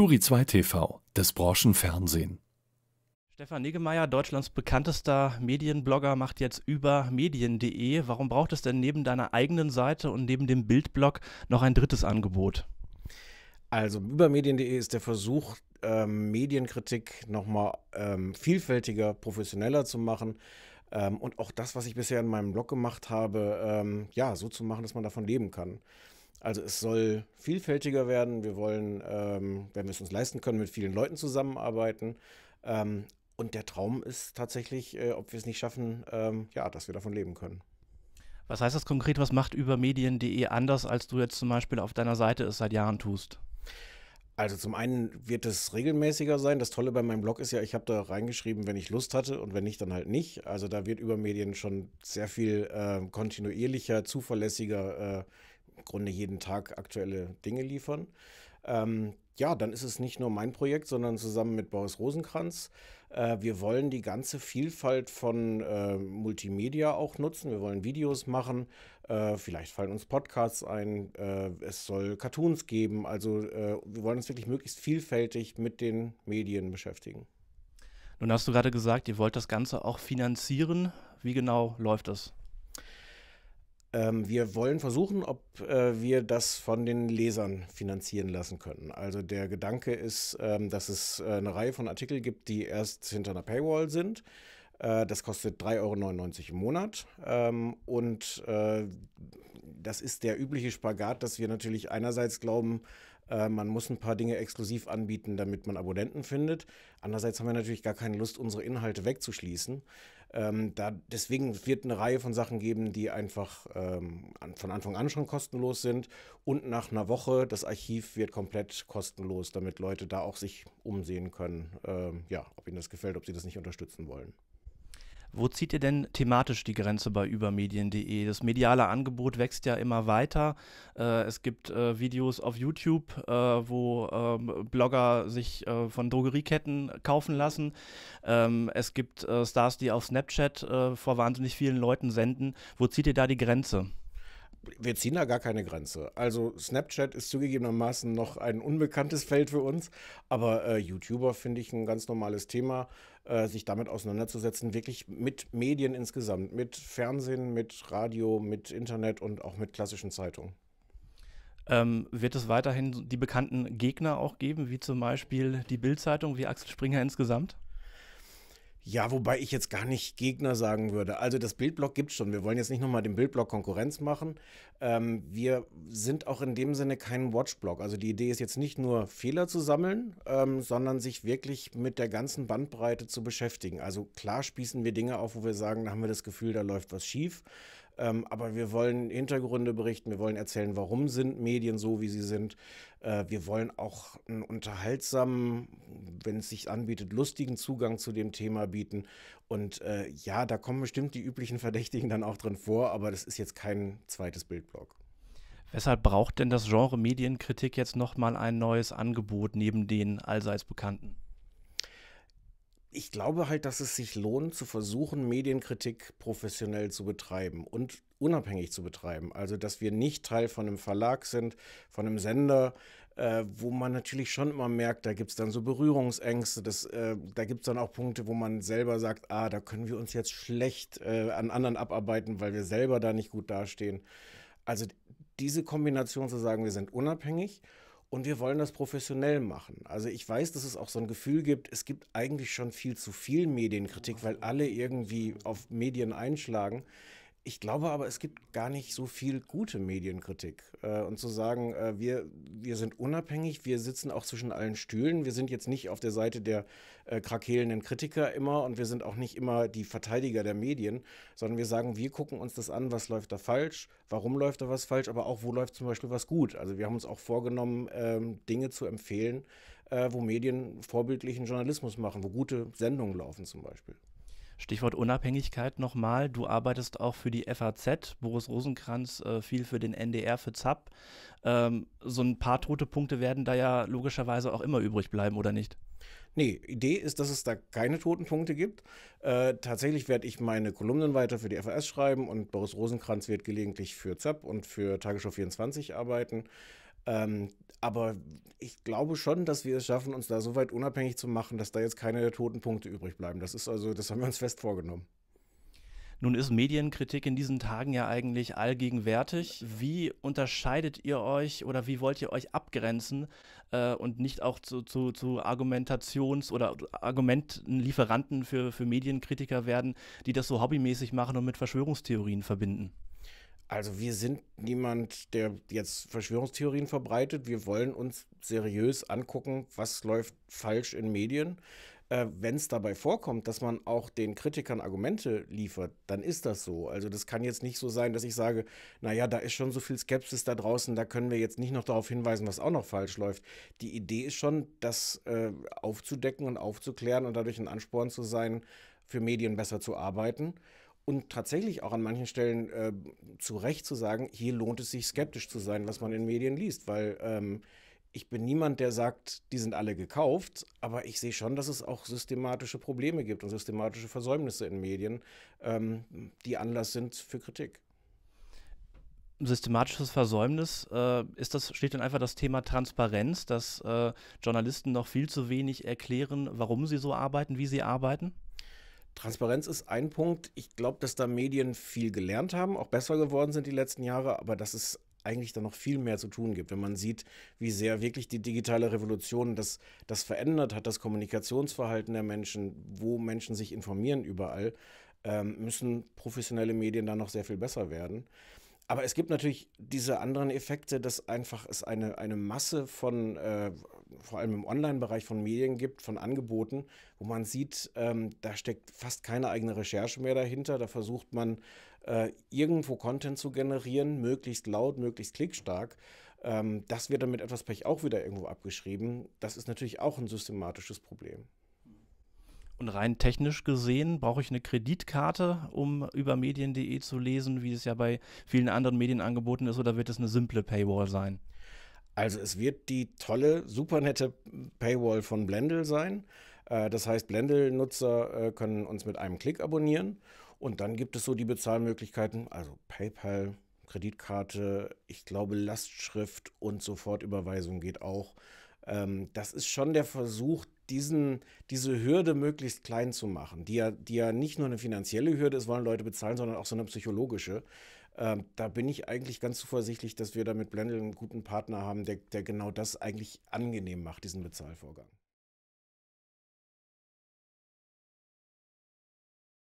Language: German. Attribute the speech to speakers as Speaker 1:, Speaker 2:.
Speaker 1: Turi 2 TV, das Branchenfernsehen. Stefan Negemeyer, Deutschlands bekanntester Medienblogger, macht jetzt über medien.de. Warum braucht es denn neben deiner eigenen Seite und neben dem Bildblog noch ein drittes Angebot?
Speaker 2: Also über medien.de ist der Versuch, ähm, Medienkritik nochmal ähm, vielfältiger, professioneller zu machen. Ähm, und auch das, was ich bisher in meinem Blog gemacht habe, ähm, ja, so zu machen, dass man davon leben kann. Also es soll vielfältiger werden. Wir wollen, ähm, wenn wir es uns leisten können, mit vielen Leuten zusammenarbeiten. Ähm, und der Traum ist tatsächlich, äh, ob wir es nicht schaffen, ähm, ja, dass wir davon leben können.
Speaker 1: Was heißt das konkret? Was macht übermedien.de anders, als du jetzt zum Beispiel auf deiner Seite es seit Jahren tust?
Speaker 2: Also zum einen wird es regelmäßiger sein. Das Tolle bei meinem Blog ist ja, ich habe da reingeschrieben, wenn ich Lust hatte und wenn nicht, dann halt nicht. Also da wird übermedien schon sehr viel äh, kontinuierlicher, zuverlässiger äh, im Grunde jeden Tag aktuelle Dinge liefern. Ähm, ja, dann ist es nicht nur mein Projekt, sondern zusammen mit Boris Rosenkranz. Äh, wir wollen die ganze Vielfalt von äh, Multimedia auch nutzen. Wir wollen Videos machen. Äh, vielleicht fallen uns Podcasts ein. Äh, es soll Cartoons geben. Also äh, wir wollen uns wirklich möglichst vielfältig mit den Medien beschäftigen.
Speaker 1: Nun hast du gerade gesagt, ihr wollt das
Speaker 2: Ganze auch finanzieren. Wie genau läuft das? Ähm, wir wollen versuchen, ob äh, wir das von den Lesern finanzieren lassen können. Also der Gedanke ist, ähm, dass es äh, eine Reihe von Artikeln gibt, die erst hinter einer Paywall sind äh, das kostet 3,99 Euro im Monat. Ähm, und äh, das ist der übliche Spagat, dass wir natürlich einerseits glauben, äh, man muss ein paar Dinge exklusiv anbieten, damit man Abonnenten findet. Andererseits haben wir natürlich gar keine Lust, unsere Inhalte wegzuschließen. Ähm, da, deswegen wird eine Reihe von Sachen geben, die einfach ähm, an, von Anfang an schon kostenlos sind. Und nach einer Woche, das Archiv wird komplett kostenlos, damit Leute da auch sich umsehen können, ähm, ja, ob ihnen das gefällt, ob sie das nicht unterstützen wollen.
Speaker 1: Wo zieht ihr denn thematisch die Grenze bei übermedien.de? Das mediale Angebot wächst ja immer weiter. Äh, es gibt äh, Videos auf YouTube, äh, wo ähm, Blogger sich von Drogerieketten kaufen lassen. Ähm, es gibt Stars, die auf Snapchat vor wahnsinnig vielen Leuten senden. Wo zieht ihr da die Grenze?
Speaker 2: wir ziehen da gar keine Grenze. Also Snapchat ist zugegebenermaßen noch ein unbekanntes Feld für uns, aber äh, YouTuber finde ich ein ganz normales Thema, äh, sich damit auseinanderzusetzen, wirklich mit Medien insgesamt, mit Fernsehen, mit Radio, mit Internet und auch mit klassischen Zeitungen.
Speaker 1: Ähm, wird es weiterhin die bekannten Gegner auch geben, wie zum Beispiel die Bildzeitung, wie Axel Springer insgesamt? Ja, wobei ich
Speaker 2: jetzt gar nicht Gegner sagen würde. Also das Bildblock gibt schon. Wir wollen jetzt nicht nochmal dem Bildblock Konkurrenz machen. Ähm, wir sind auch in dem Sinne kein Watchblock. Also die Idee ist jetzt nicht nur Fehler zu sammeln, ähm, sondern sich wirklich mit der ganzen Bandbreite zu beschäftigen. Also klar spießen wir Dinge auf, wo wir sagen, da haben wir das Gefühl, da läuft was schief. Ähm, aber wir wollen Hintergründe berichten, wir wollen erzählen, warum sind Medien so, wie sie sind. Äh, wir wollen auch einen unterhaltsamen, wenn es sich anbietet, lustigen Zugang zu dem Thema bieten. Und äh, ja, da kommen bestimmt die üblichen Verdächtigen dann auch drin vor, aber das ist jetzt kein zweites Bildblock.
Speaker 1: Weshalb braucht denn das Genre Medienkritik jetzt nochmal ein neues Angebot neben den allseits bekannten?
Speaker 2: ich glaube halt, dass es sich lohnt, zu versuchen, Medienkritik professionell zu betreiben und unabhängig zu betreiben. Also, dass wir nicht Teil von einem Verlag sind, von einem Sender, äh, wo man natürlich schon immer merkt, da gibt es dann so Berührungsängste, das, äh, da gibt es dann auch Punkte, wo man selber sagt, ah, da können wir uns jetzt schlecht äh, an anderen abarbeiten, weil wir selber da nicht gut dastehen. Also diese Kombination zu sagen, wir sind unabhängig und wir wollen das professionell machen. Also ich weiß, dass es auch so ein Gefühl gibt, es gibt eigentlich schon viel zu viel Medienkritik, weil alle irgendwie auf Medien einschlagen. Ich glaube aber, es gibt gar nicht so viel gute Medienkritik. Äh, und zu sagen, äh, wir, wir sind unabhängig, wir sitzen auch zwischen allen Stühlen, wir sind jetzt nicht auf der Seite der äh, Kritiker immer und wir sind auch nicht immer die Verteidiger der Medien, sondern wir sagen, wir gucken uns das an, was läuft da falsch, warum läuft da was falsch, aber auch wo läuft zum Beispiel was gut. Also wir haben uns auch vorgenommen, ähm, Dinge zu empfehlen, äh, wo Medien vorbildlichen Journalismus machen, wo gute Sendungen laufen zum Beispiel.
Speaker 1: Stichwort Unabhängigkeit nochmal. Du arbeitest auch für die FAZ, Boris Rosenkranz äh, viel für den NDR, für ZAP. Ähm, so ein paar tote Punkte werden da ja logischerweise auch
Speaker 2: immer übrig bleiben, oder nicht? Nee, Idee ist, dass es da keine toten Punkte gibt. Äh, tatsächlich werde ich meine Kolumnen weiter für die FAS schreiben und Boris Rosenkranz wird gelegentlich für ZAP und für Tagesschau 24 arbeiten. Ähm, aber ich glaube schon, dass wir es schaffen, uns da so weit unabhängig zu machen, dass da jetzt keine toten Punkte übrig bleiben. Das ist also, das haben wir uns fest vorgenommen.
Speaker 1: Nun ist Medienkritik in diesen Tagen ja eigentlich allgegenwärtig. Wie unterscheidet ihr euch oder wie wollt ihr euch abgrenzen äh, und nicht auch zu, zu, zu Argumentations- oder Argumentenlieferanten für, für Medienkritiker werden, die das so hobbymäßig machen und mit Verschwörungstheorien verbinden?
Speaker 2: Also wir sind niemand, der jetzt Verschwörungstheorien verbreitet. Wir wollen uns seriös angucken, was läuft falsch in Medien. Äh, Wenn es dabei vorkommt, dass man auch den Kritikern Argumente liefert, dann ist das so. Also das kann jetzt nicht so sein, dass ich sage, naja, da ist schon so viel Skepsis da draußen, da können wir jetzt nicht noch darauf hinweisen, was auch noch falsch läuft. Die Idee ist schon, das äh, aufzudecken und aufzuklären und dadurch ein Ansporn zu sein, für Medien besser zu arbeiten und tatsächlich auch an manchen Stellen äh, zu Recht zu sagen, hier lohnt es sich skeptisch zu sein, was man in Medien liest, weil ähm, ich bin niemand, der sagt, die sind alle gekauft, aber ich sehe schon, dass es auch systematische Probleme gibt und systematische Versäumnisse in Medien, ähm, die Anlass sind für Kritik.
Speaker 1: Systematisches Versäumnis äh, ist das steht dann einfach das Thema Transparenz, dass äh,
Speaker 2: Journalisten noch viel zu wenig erklären, warum sie so arbeiten, wie sie arbeiten? Transparenz ist ein Punkt. Ich glaube, dass da Medien viel gelernt haben, auch besser geworden sind die letzten Jahre, aber dass es eigentlich da noch viel mehr zu tun gibt, wenn man sieht, wie sehr wirklich die digitale Revolution das, das verändert hat, das Kommunikationsverhalten der Menschen, wo Menschen sich informieren überall, ähm, müssen professionelle Medien da noch sehr viel besser werden. Aber es gibt natürlich diese anderen Effekte, dass einfach es eine, eine Masse von, äh, vor allem im Online-Bereich von Medien gibt, von Angeboten, wo man sieht, ähm, da steckt fast keine eigene Recherche mehr dahinter. Da versucht man äh, irgendwo Content zu generieren, möglichst laut, möglichst klickstark. Ähm, das wird dann mit etwas Pech auch wieder irgendwo abgeschrieben. Das ist natürlich auch ein systematisches Problem.
Speaker 1: Und rein technisch gesehen brauche ich eine Kreditkarte, um über medien.de zu lesen, wie es ja bei vielen anderen Medienangeboten
Speaker 2: ist, oder wird es eine simple Paywall sein? Also es wird die tolle, super nette Paywall von Blendel sein. Äh, das heißt, Blendel-Nutzer äh, können uns mit einem Klick abonnieren und dann gibt es so die Bezahlmöglichkeiten, also PayPal, Kreditkarte, ich glaube Lastschrift und Sofortüberweisung geht auch. Ähm, das ist schon der Versuch, diesen, diese Hürde möglichst klein zu machen, die ja, die ja nicht nur eine finanzielle Hürde ist, wollen Leute bezahlen, sondern auch so eine psychologische. Ähm, da bin ich eigentlich ganz zuversichtlich, dass wir da mit Blendl einen guten Partner haben, der, der genau das eigentlich angenehm macht, diesen Bezahlvorgang.